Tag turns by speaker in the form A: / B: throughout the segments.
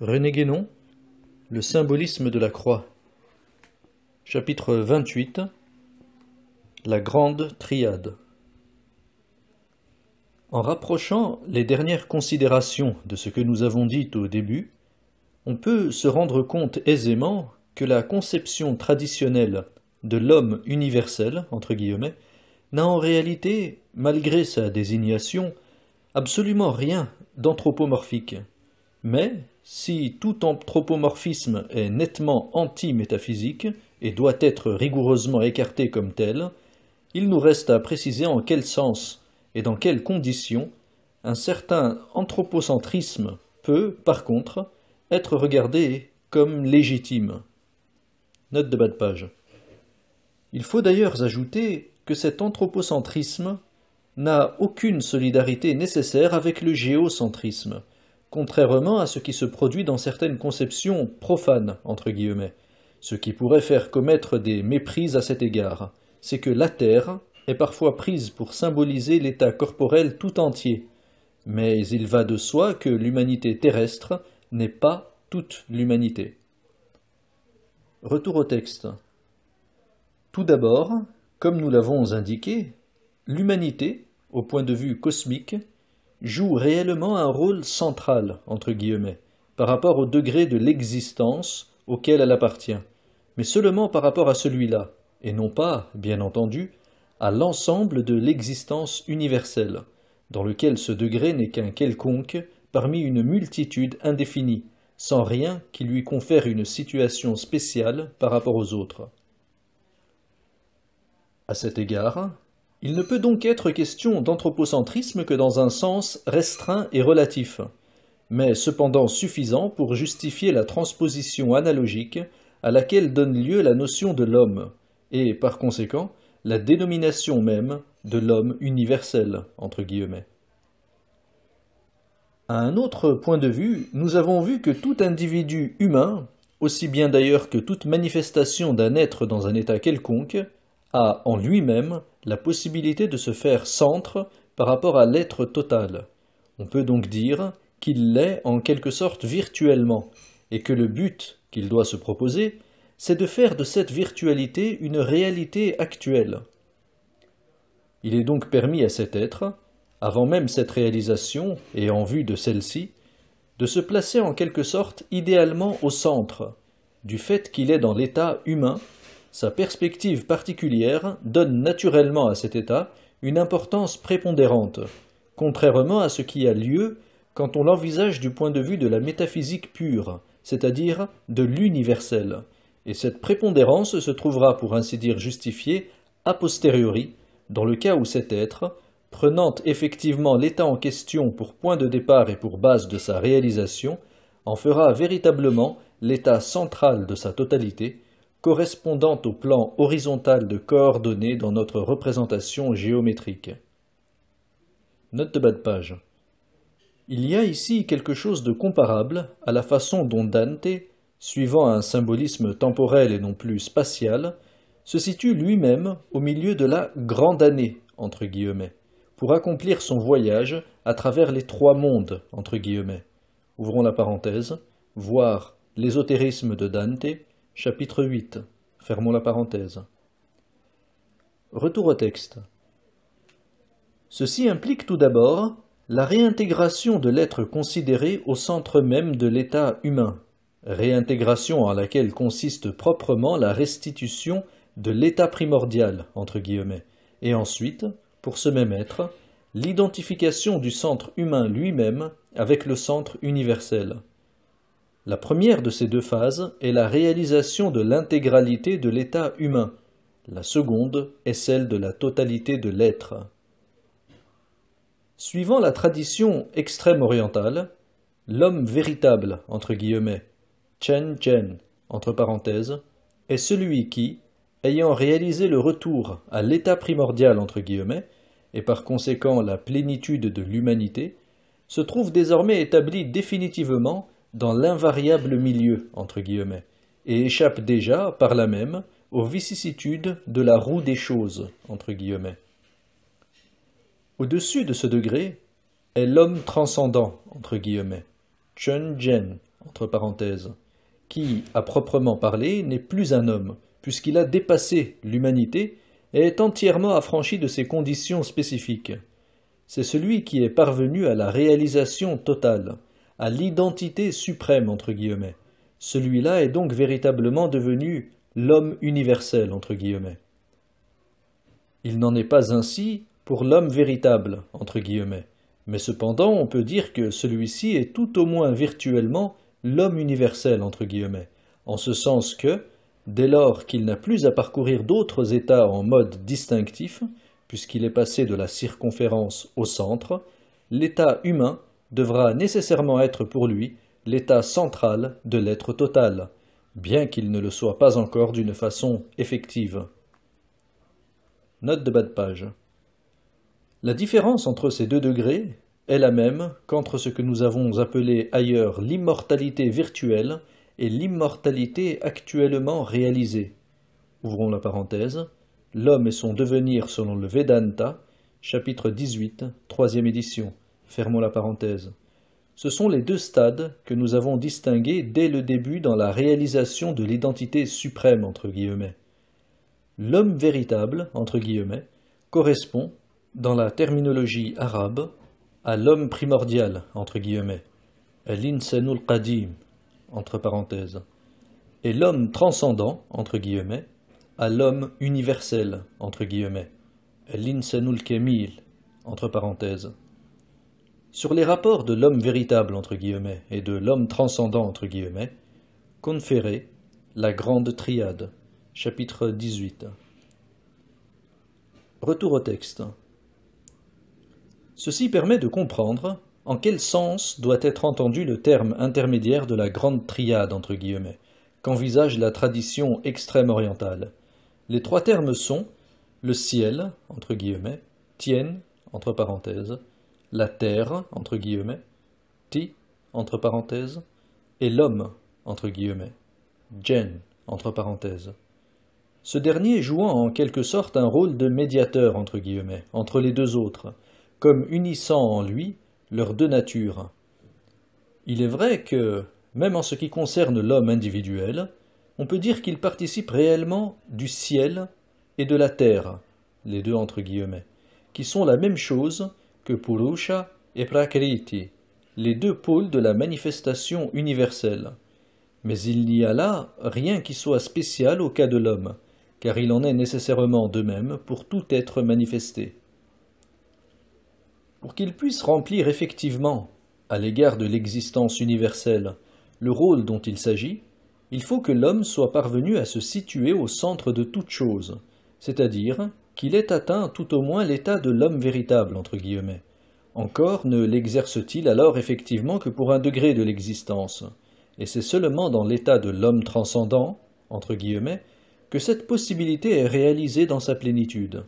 A: René Guénon, Le symbolisme de la croix. Chapitre 28 La Grande Triade. En rapprochant les dernières considérations de ce que nous avons dit au début, on peut se rendre compte aisément que la conception traditionnelle de l'homme universel, entre guillemets, n'a en réalité, malgré sa désignation, absolument rien d'anthropomorphique. Mais, si tout anthropomorphisme est nettement anti-métaphysique et doit être rigoureusement écarté comme tel, il nous reste à préciser en quel sens et dans quelles conditions un certain anthropocentrisme peut, par contre, être regardé comme légitime. Note de bas de page. Il faut d'ailleurs ajouter que cet anthropocentrisme n'a aucune solidarité nécessaire avec le géocentrisme contrairement à ce qui se produit dans certaines conceptions profanes, entre guillemets, ce qui pourrait faire commettre des méprises à cet égard, c'est que la terre est parfois prise pour symboliser l'état corporel tout entier, mais il va de soi que l'humanité terrestre n'est pas toute l'humanité. Retour au texte. Tout d'abord, comme nous l'avons indiqué, l'humanité, au point de vue cosmique, joue réellement un rôle central, entre guillemets, par rapport au degré de l'existence auquel elle appartient, mais seulement par rapport à celui-là, et non pas, bien entendu, à l'ensemble de l'existence universelle, dans lequel ce degré n'est qu'un quelconque parmi une multitude indéfinie, sans rien qui lui confère une situation spéciale par rapport aux autres. À cet égard, il ne peut donc être question d'anthropocentrisme que dans un sens restreint et relatif, mais cependant suffisant pour justifier la transposition analogique à laquelle donne lieu la notion de l'homme, et par conséquent la dénomination même de l'homme universel. Entre guillemets. À un autre point de vue, nous avons vu que tout individu humain, aussi bien d'ailleurs que toute manifestation d'un être dans un état quelconque, a en lui-même la possibilité de se faire centre par rapport à l'être total. On peut donc dire qu'il l'est en quelque sorte virtuellement, et que le but qu'il doit se proposer, c'est de faire de cette virtualité une réalité actuelle. Il est donc permis à cet être, avant même cette réalisation et en vue de celle-ci, de se placer en quelque sorte idéalement au centre, du fait qu'il est dans l'état humain sa perspective particulière donne naturellement à cet état une importance prépondérante, contrairement à ce qui a lieu quand on l'envisage du point de vue de la métaphysique pure, c'est-à-dire de l'universel, et cette prépondérance se trouvera pour ainsi dire justifiée a posteriori, dans le cas où cet être, prenant effectivement l'état en question pour point de départ et pour base de sa réalisation, en fera véritablement l'état central de sa totalité, correspondant au plan horizontal de coordonnées dans notre représentation géométrique. Note de bas de page. Il y a ici quelque chose de comparable à la façon dont Dante, suivant un symbolisme temporel et non plus spatial, se situe lui-même au milieu de la grande année, entre guillemets, pour accomplir son voyage à travers les trois mondes, entre guillemets. Ouvrons la parenthèse, voir l'ésotérisme de Dante, Chapitre 8. Fermons la parenthèse. Retour au texte. Ceci implique tout d'abord la réintégration de l'être considéré au centre même de l'état humain, réintégration à laquelle consiste proprement la restitution de l'état primordial, entre guillemets, et ensuite, pour ce même être, l'identification du centre humain lui-même avec le centre universel. La première de ces deux phases est la réalisation de l'intégralité de l'état humain. La seconde est celle de la totalité de l'être. Suivant la tradition extrême orientale, l'homme véritable, entre guillemets, Chen Chen, entre parenthèses, est celui qui, ayant réalisé le retour à l'état primordial, entre guillemets, et par conséquent la plénitude de l'humanité, se trouve désormais établi définitivement dans l'invariable milieu, entre guillemets, et échappe déjà, par là même, aux vicissitudes de la roue des choses, entre guillemets. Au-dessus de ce degré est l'homme transcendant, entre guillemets, Chen Zhen, entre parenthèses, qui, à proprement parler, n'est plus un homme, puisqu'il a dépassé l'humanité et est entièrement affranchi de ses conditions spécifiques. C'est celui qui est parvenu à la réalisation totale, à l'identité suprême, entre guillemets. Celui-là est donc véritablement devenu l'homme universel, entre guillemets. Il n'en est pas ainsi pour l'homme véritable, entre guillemets. Mais cependant, on peut dire que celui-ci est tout au moins virtuellement l'homme universel, entre guillemets, en ce sens que, dès lors qu'il n'a plus à parcourir d'autres états en mode distinctif, puisqu'il est passé de la circonférence au centre, l'état humain devra nécessairement être pour lui l'état central de l'être total, bien qu'il ne le soit pas encore d'une façon effective. Note de bas de page. La différence entre ces deux degrés est la même qu'entre ce que nous avons appelé ailleurs l'immortalité virtuelle et l'immortalité actuellement réalisée. Ouvrons la parenthèse. L'homme et son devenir selon le Vedanta, chapitre 18, troisième édition. Fermons la parenthèse. Ce sont les deux stades que nous avons distingués dès le début dans la réalisation de l'identité suprême entre guillemets. L'homme véritable entre guillemets correspond, dans la terminologie arabe, à l'homme primordial entre guillemets, qadim entre parenthèses, et l'homme transcendant entre guillemets à l'homme universel entre guillemets, l'insanul entre parenthèses. Sur les rapports de l'homme véritable, entre guillemets, et de l'homme transcendant, entre guillemets, Conféré, la Grande Triade, chapitre 18. Retour au texte. Ceci permet de comprendre en quel sens doit être entendu le terme intermédiaire de la Grande Triade, entre guillemets, qu'envisage la tradition extrême orientale. Les trois termes sont le ciel, entre guillemets, tienne, entre parenthèses, la terre, entre guillemets, ti, entre parenthèses, et l'homme, entre guillemets, Jen entre parenthèses. Ce dernier jouant en quelque sorte un rôle de médiateur, entre guillemets, entre les deux autres, comme unissant en lui leurs deux natures. Il est vrai que, même en ce qui concerne l'homme individuel, on peut dire qu'il participe réellement du ciel et de la terre, les deux entre guillemets, qui sont la même chose que Purusha et Prakriti, les deux pôles de la manifestation universelle. Mais il n'y a là rien qui soit spécial au cas de l'homme, car il en est nécessairement de même pour tout être manifesté. Pour qu'il puisse remplir effectivement, à l'égard de l'existence universelle, le rôle dont il s'agit, il faut que l'homme soit parvenu à se situer au centre de toute chose, c'est-à-dire qu'il ait atteint tout au moins l'état de l'homme véritable, entre guillemets. Encore ne l'exerce-t-il alors effectivement que pour un degré de l'existence, et c'est seulement dans l'état de l'homme transcendant, entre guillemets, que cette possibilité est réalisée dans sa plénitude.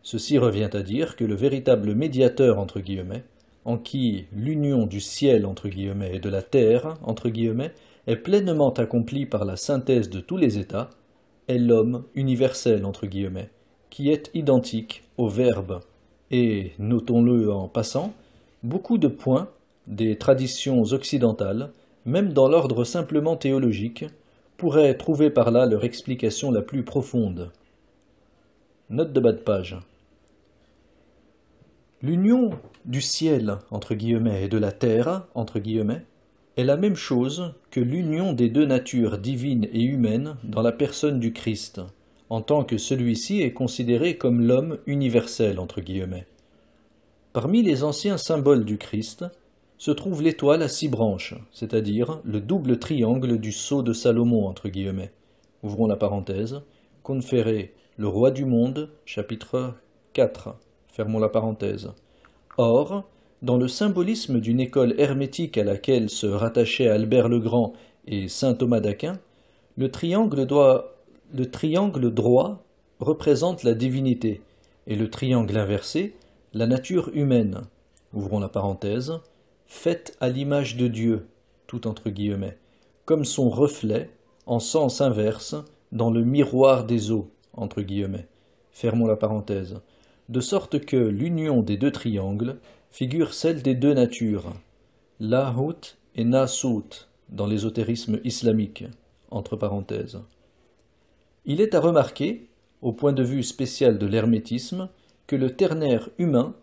A: Ceci revient à dire que le véritable médiateur, entre guillemets, en qui l'union du ciel, entre guillemets, et de la terre, entre guillemets, est pleinement accomplie par la synthèse de tous les états, est l'homme universel, entre guillemets, qui est identique au verbe. Et, notons-le en passant, beaucoup de points des traditions occidentales, même dans l'ordre simplement théologique, pourraient trouver par là leur explication la plus profonde. Note de bas de page. L'union du ciel, entre guillemets, et de la terre, entre guillemets, est la même chose que l'union des deux natures divines et humaines dans la personne du Christ en tant que celui-ci est considéré comme l'homme universel, entre guillemets. Parmi les anciens symboles du Christ se trouve l'étoile à six branches, c'est-à-dire le double triangle du sceau de Salomon, entre guillemets. Ouvrons la parenthèse. Conféré, le roi du monde, chapitre 4. Fermons la parenthèse. Or, dans le symbolisme d'une école hermétique à laquelle se rattachaient Albert le Grand et saint Thomas d'Aquin, le triangle doit le triangle droit représente la divinité et le triangle inversé la nature humaine. Ouvrons la parenthèse. Faite à l'image de Dieu, tout entre guillemets, comme son reflet en sens inverse dans le miroir des eaux, entre guillemets. Fermons la parenthèse. De sorte que l'union des deux triangles figure celle des deux natures, Lahut et Nasut, dans l'ésotérisme islamique, entre parenthèses. Il est à remarquer, au point de vue spécial de l'hermétisme, que le ternaire humain,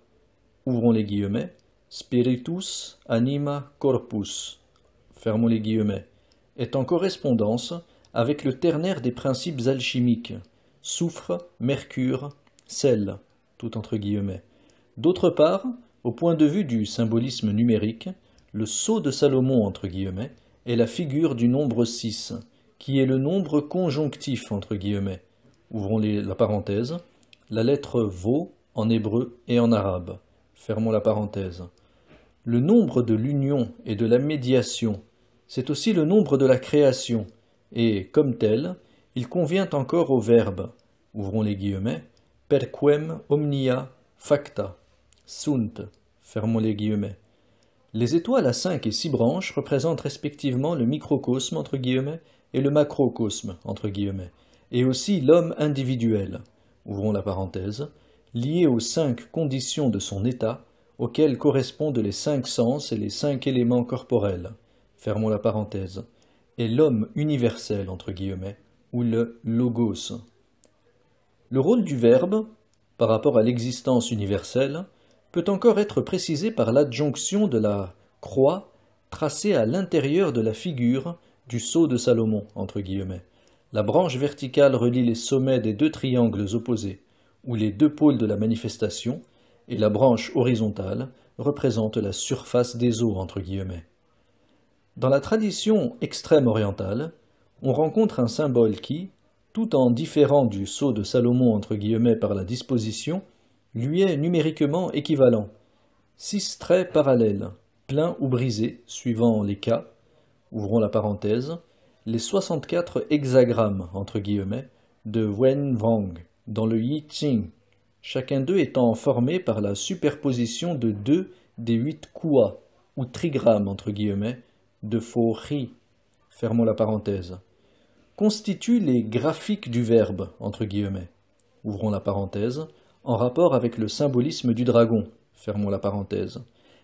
A: ouvrons les guillemets, spiritus anima corpus, fermons les guillemets, est en correspondance avec le ternaire des principes alchimiques, soufre, mercure, sel, tout entre guillemets. D'autre part, au point de vue du symbolisme numérique, le sceau de Salomon, entre guillemets, est la figure du nombre 6, qui est le nombre conjonctif, entre guillemets. Ouvrons les, la parenthèse. La lettre vaut en hébreu et en arabe. Fermons la parenthèse. Le nombre de l'union et de la médiation, c'est aussi le nombre de la création, et, comme tel, il convient encore au verbe, ouvrons les guillemets, perquem omnia facta, sunt, fermons les guillemets. Les étoiles à cinq et six branches représentent respectivement le microcosme, entre guillemets, et le macrocosme, entre guillemets, et aussi l'homme individuel, ouvrons la parenthèse, lié aux cinq conditions de son état, auxquelles correspondent les cinq sens et les cinq éléments corporels, fermons la parenthèse, et l'homme universel, entre guillemets, ou le logos. Le rôle du verbe, par rapport à l'existence universelle, peut encore être précisé par l'adjonction de la croix tracée à l'intérieur de la figure du sceau de Salomon, entre guillemets. La branche verticale relie les sommets des deux triangles opposés, ou les deux pôles de la manifestation, et la branche horizontale représente la surface des eaux, entre guillemets. Dans la tradition extrême orientale, on rencontre un symbole qui, tout en différant du sceau de Salomon entre guillemets par la disposition, lui est numériquement équivalent. Six traits parallèles, pleins ou brisés, suivant les cas, ouvrons la parenthèse, les 64 hexagrammes, entre guillemets, de Wen Wang dans le Yi Qing, chacun d'eux étant formé par la superposition de deux des huit kua, ou trigrammes, entre guillemets, de faux ri, fermons la parenthèse, constituent les graphiques du verbe, entre guillemets, ouvrons la parenthèse, en rapport avec le symbolisme du dragon, fermons la parenthèse,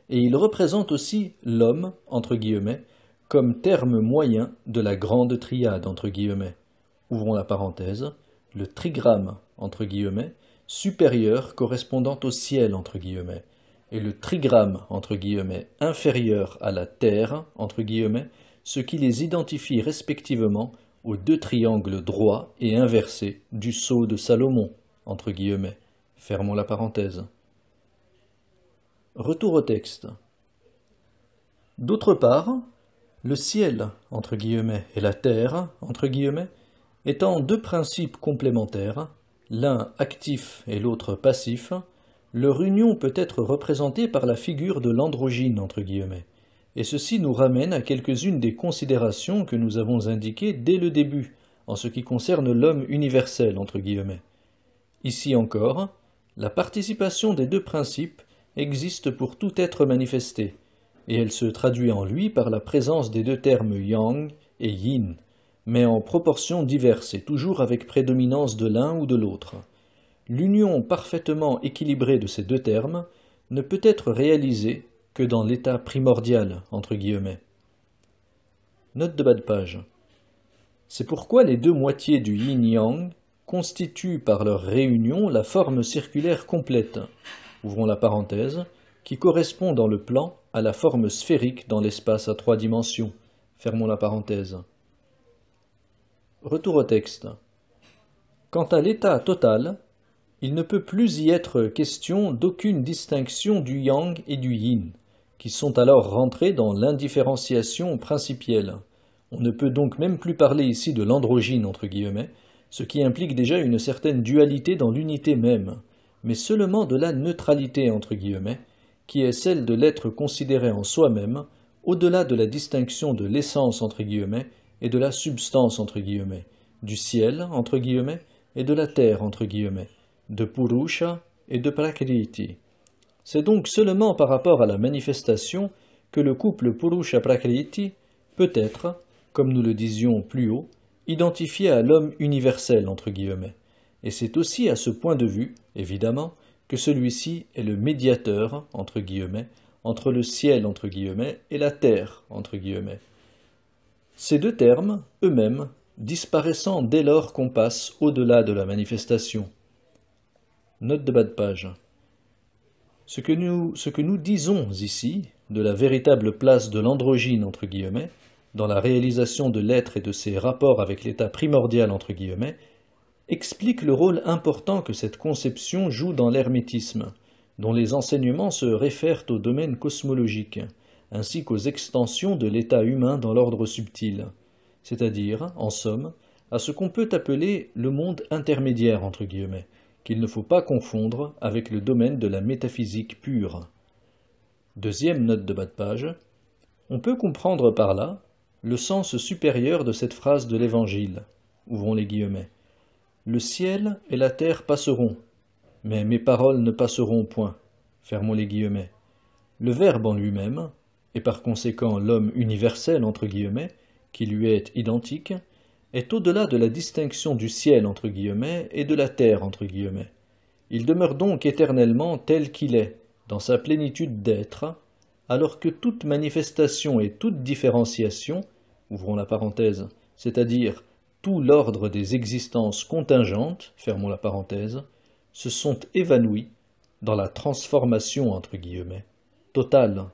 A: et ils représentent aussi l'homme, entre guillemets, comme terme moyen de la grande triade entre guillemets. Ouvrons la parenthèse, le trigramme entre guillemets supérieur correspondant au ciel entre guillemets et le trigramme entre guillemets inférieur à la terre entre guillemets, ce qui les identifie respectivement aux deux triangles droits et inversés du sceau de Salomon entre guillemets. Fermons la parenthèse. Retour au texte. D'autre part, le ciel, entre guillemets, et la terre, entre guillemets, étant deux principes complémentaires, l'un actif et l'autre passif, leur union peut être représentée par la figure de l'androgyne, entre guillemets, et ceci nous ramène à quelques-unes des considérations que nous avons indiquées dès le début, en ce qui concerne l'homme universel, entre guillemets. Ici encore, la participation des deux principes existe pour tout être manifesté, et elle se traduit en lui par la présence des deux termes yang et yin, mais en proportions diverses et toujours avec prédominance de l'un ou de l'autre. L'union parfaitement équilibrée de ces deux termes ne peut être réalisée que dans l'état primordial, entre guillemets. Note de bas de page. C'est pourquoi les deux moitiés du yin-yang constituent par leur réunion la forme circulaire complète, ouvrons la parenthèse, qui correspond dans le plan à la forme sphérique dans l'espace à trois dimensions. Fermons la parenthèse. Retour au texte. Quant à l'état total, il ne peut plus y être question d'aucune distinction du yang et du yin, qui sont alors rentrés dans l'indifférenciation principielle. On ne peut donc même plus parler ici de l'androgyne, entre guillemets, ce qui implique déjà une certaine dualité dans l'unité même, mais seulement de la neutralité, entre guillemets, qui est celle de l'être considéré en soi-même, au-delà de la distinction de l'essence entre guillemets et de la substance entre guillemets, du ciel entre guillemets et de la terre entre guillemets, de Purusha et de Prakriti. C'est donc seulement par rapport à la manifestation que le couple Purusha-Prakriti peut être, comme nous le disions plus haut, identifié à l'homme universel entre guillemets. Et c'est aussi à ce point de vue, évidemment, que celui-ci est le médiateur, entre guillemets, entre le ciel, entre guillemets, et la terre, entre guillemets. Ces deux termes, eux-mêmes, disparaissant dès lors qu'on passe au-delà de la manifestation. Note de bas de page. Ce que, nous, ce que nous disons ici, de la véritable place de l'androgyne, entre guillemets, dans la réalisation de l'être et de ses rapports avec l'état primordial, entre guillemets, explique le rôle important que cette conception joue dans l'hermétisme, dont les enseignements se réfèrent au domaine cosmologique, ainsi qu'aux extensions de l'état humain dans l'ordre subtil, c'est-à-dire, en somme, à ce qu'on peut appeler le monde intermédiaire, entre guillemets, qu'il ne faut pas confondre avec le domaine de la métaphysique pure. Deuxième note de bas de page. On peut comprendre par là le sens supérieur de cette phrase de l'Évangile, ouvrons les guillemets, le ciel et la terre passeront, mais mes paroles ne passeront point. Fermons les guillemets. Le Verbe en lui-même, et par conséquent l'homme universel, entre guillemets, qui lui est identique, est au-delà de la distinction du ciel, entre guillemets, et de la terre, entre guillemets. Il demeure donc éternellement tel qu'il est, dans sa plénitude d'être, alors que toute manifestation et toute différenciation, ouvrons la parenthèse, c'est-à-dire tout l'ordre des existences contingentes, fermons la parenthèse, se sont évanouis dans la transformation entre guillemets totale